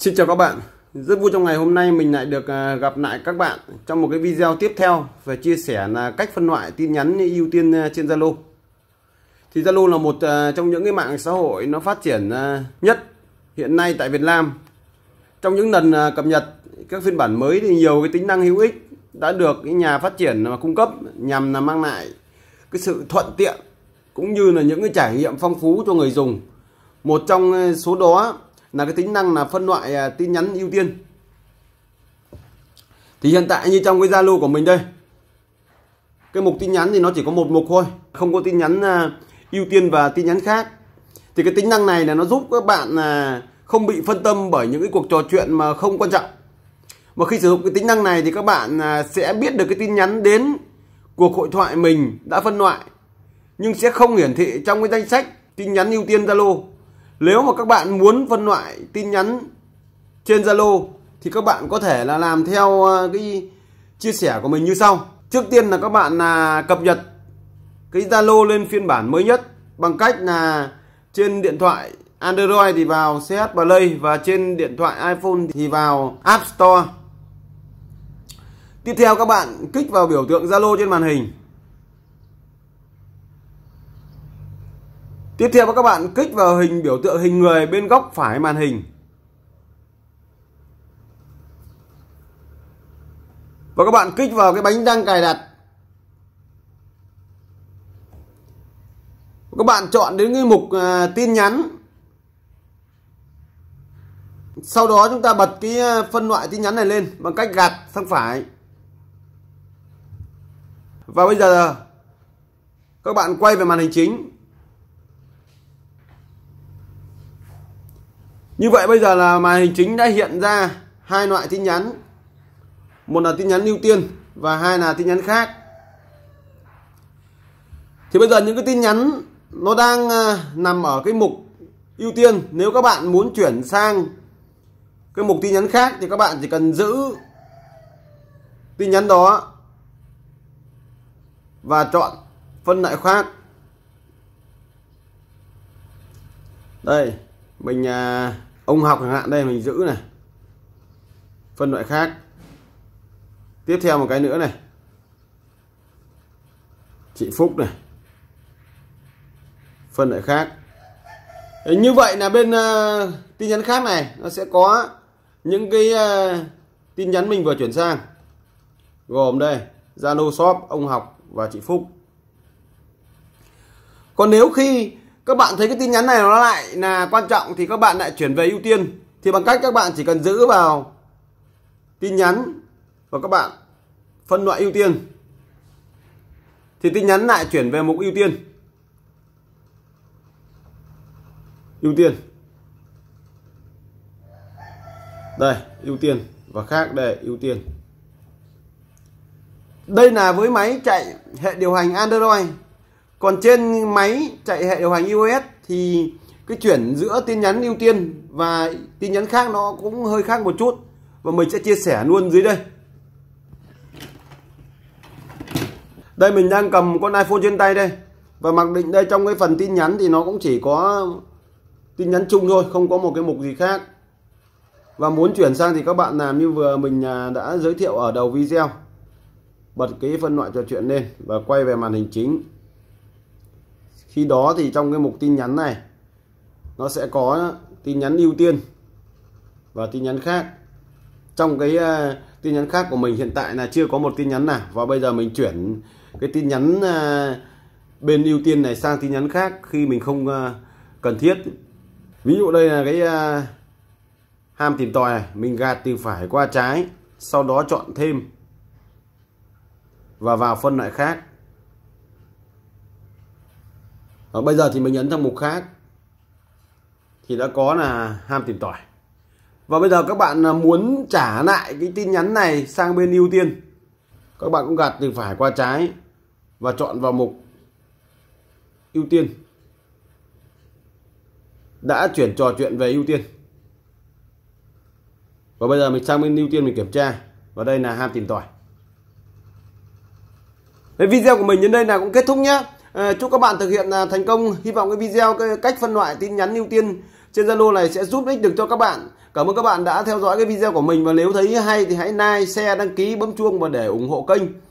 Xin chào các bạn rất vui trong ngày hôm nay mình lại được à, gặp lại các bạn trong một cái video tiếp theo về chia sẻ là cách phân loại tin nhắn ưu tiên à, trên Zalo thì Zalo là một à, trong những cái mạng xã hội nó phát triển nhất hiện nay tại Việt Nam trong những lần cập nhật các phiên bản mới thì nhiều cái tính năng hữu ích đã được cái nhà phát triển mà cung cấp nhằm là mang lại cái sự thuận tiện cũng như là những cái trải nghiệm phong phú cho người dùng một trong số đó là cái tính năng là phân loại à, tin nhắn ưu tiên thì hiện tại như trong cái Zalo của mình đây cái mục tin nhắn thì nó chỉ có một mục thôi không có tin nhắn à, ưu tiên và tin nhắn khác thì cái tính năng này là nó giúp các bạn à, không bị phân tâm bởi những cái cuộc trò chuyện mà không quan trọng và khi sử dụng cái tính năng này thì các bạn sẽ biết được cái tin nhắn đến cuộc hội thoại mình đã phân loại nhưng sẽ không hiển thị trong cái danh sách tin nhắn ưu tiên Zalo nếu mà các bạn muốn phân loại tin nhắn trên Zalo thì các bạn có thể là làm theo ờ, cái chia sẻ của mình như sau trước tiên là các bạn là cập nhật cái Zalo lên phiên bản mới nhất bằng cách là trên điện thoại Android thì vào CH Play và trên điện thoại iPhone thì vào App Store. Tiếp theo các bạn kích vào biểu tượng Zalo trên màn hình. Tiếp theo các bạn kích vào hình biểu tượng hình người bên góc phải màn hình. Và các bạn kích vào cái bánh đang cài đặt. các bạn chọn đến cái mục à, tin nhắn. Sau đó chúng ta bật cái à, phân loại tin nhắn này lên bằng cách gạt sang phải. Và bây giờ các bạn quay về màn hình chính như vậy bây giờ là màn hình chính đã hiện ra hai loại tin nhắn một là tin nhắn ưu tiên và hai là tin nhắn khác thì bây giờ những cái tin nhắn nó đang à, nằm ở cái mục ưu tiên nếu các bạn muốn chuyển sang cái mục tin nhắn khác thì các bạn chỉ cần giữ tin nhắn đó và chọn phân loại khác đây mình à, ông học chẳng hạn đây mình giữ này phân loại khác tiếp theo một cái nữa này chị Phúc này phân loại khác Đấy, như vậy là bên uh, tin nhắn khác này nó sẽ có những cái uh, tin nhắn mình vừa chuyển sang gồm đây Zalo shop ông học và chị Phúc còn nếu khi các bạn thấy cái tin nhắn này nó lại là quan trọng thì các bạn lại chuyển về ưu tiên thì bằng cách các bạn chỉ cần giữ vào tin nhắn và các bạn phân loại ưu tiên thì tin nhắn lại chuyển về mục ưu tiên ưu tiên đây ưu tiên và khác để ưu tiên đây là với máy chạy hệ điều hành Android còn trên máy chạy hệ điều hành iOS thì cái chuyển giữa tin nhắn ưu tiên và tin nhắn khác nó cũng hơi khác một chút và mình sẽ chia sẻ luôn dưới đây đây mình đang cầm con iPhone trên tay đây và mặc định đây trong cái phần tin nhắn thì nó cũng chỉ có tin nhắn chung thôi không có một cái mục gì khác và muốn chuyển sang thì các bạn làm như vừa mình à, đã giới thiệu ở đầu video bật cái phân loại trò chuyện lên và quay về màn hình chính khi đó thì trong cái mục tin nhắn này nó sẽ có tin nhắn ưu tiên và tin nhắn khác trong cái uh, tin nhắn khác của mình hiện tại là chưa có một tin nhắn nào và bây giờ mình chuyển cái tin nhắn uh, bên ưu tiên này sang tin nhắn khác khi mình không uh, cần thiết ví dụ đây là cái uh, ham tìm tòi này mình gạt từ phải qua trái sau đó chọn thêm và vào phân loại khác và bây giờ thì mình nhấn sang mục khác thì đã có là ham tìm tỏi và bây giờ các bạn à, muốn trả lại cái tin nhắn này sang bên ưu tiên các bạn cũng gạt từ phải qua trái và chọn vào mục ưu tiên đã chuyển trò chuyện về ưu tiên và bây giờ mình sang bên ưu tiên mình kiểm tra và đây là ham tìm tỏi Đấy, video của mình đến đây là cũng kết thúc nhé Ờ, chúc các bạn thực hiện à, thành công. Hy vọng cái video cái cách phân loại tin nhắn ưu tiên trên Zalo này sẽ giúp ích được cho các bạn. Cảm ơn các bạn đã theo dõi cái video của mình và nếu thấy hay thì hãy like, share, đăng ký, bấm chuông và để ủng hộ kênh.